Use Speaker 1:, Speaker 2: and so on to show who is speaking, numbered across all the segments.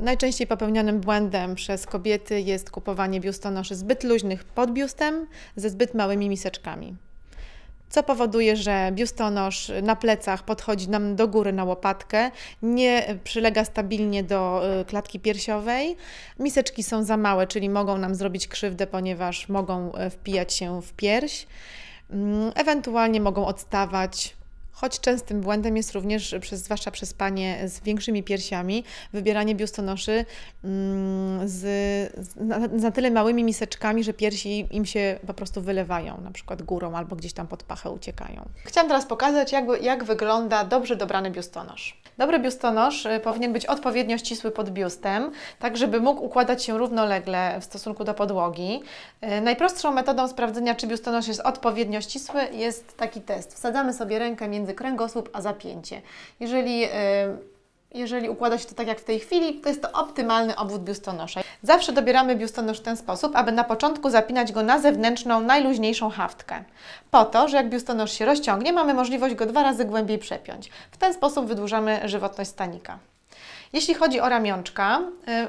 Speaker 1: Najczęściej popełnianym błędem przez kobiety jest kupowanie biustonoszy zbyt luźnych pod biustem ze zbyt małymi miseczkami. Co powoduje, że biustonosz na plecach podchodzi nam do góry na łopatkę, nie przylega stabilnie do y, klatki piersiowej. Miseczki są za małe, czyli mogą nam zrobić krzywdę, ponieważ mogą y, wpijać się w pierś. Mm, ewentualnie mogą odstawać Choć częstym błędem jest również, przez, zwłaszcza przez panie z większymi piersiami, wybieranie biustonoszy mm, z, z na, tyle małymi miseczkami, że piersi im się po prostu wylewają, na przykład górą albo gdzieś tam pod pachę uciekają. Chciałam teraz pokazać, jak, jak wygląda dobrze dobrany biustonosz. Dobry biustonosz y, powinien być odpowiednio ścisły pod biustem, tak żeby mógł układać się równolegle w stosunku do podłogi. Y, najprostszą metodą sprawdzenia, czy biustonosz jest odpowiednio ścisły, jest taki test. Wsadzamy sobie rękę między kręgosłup a zapięcie. Jeżeli y, jeżeli układa się to tak jak w tej chwili, to jest to optymalny obwód biustonosza. Zawsze dobieramy biustonosz w ten sposób, aby na początku zapinać go na zewnętrzną, najluźniejszą haftkę. Po to, że jak biustonosz się rozciągnie, mamy możliwość go dwa razy głębiej przepiąć. W ten sposób wydłużamy żywotność stanika. Jeśli chodzi o ramionczka,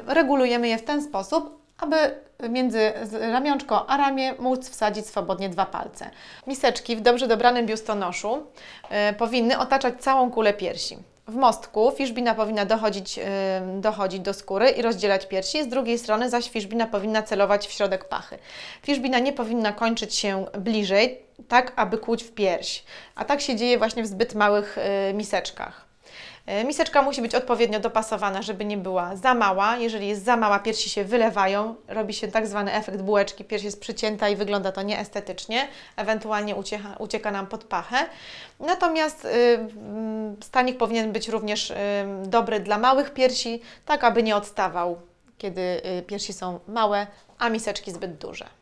Speaker 1: y, regulujemy je w ten sposób, aby między ramionczko a ramię móc wsadzić swobodnie dwa palce. Miseczki w dobrze dobranym biustonoszu y, powinny otaczać całą kulę piersi. W mostku fiszbina powinna dochodzić, dochodzić do skóry i rozdzielać piersi, z drugiej strony zaś fiszbina powinna celować w środek pachy. Fiszbina nie powinna kończyć się bliżej, tak aby kłuć w pierś, a tak się dzieje właśnie w zbyt małych y, miseczkach. E, miseczka musi być odpowiednio dopasowana, żeby nie była za mała. Jeżeli jest za mała, piersi się wylewają, robi się tak zwany efekt bułeczki, Piersi jest przycięta i wygląda to nieestetycznie, ewentualnie ucieka, ucieka nam pod pachę. Natomiast y, mm, stanik powinien być również y, dobry dla małych piersi, tak aby nie odstawał, kiedy y, piersi są małe, a miseczki zbyt duże.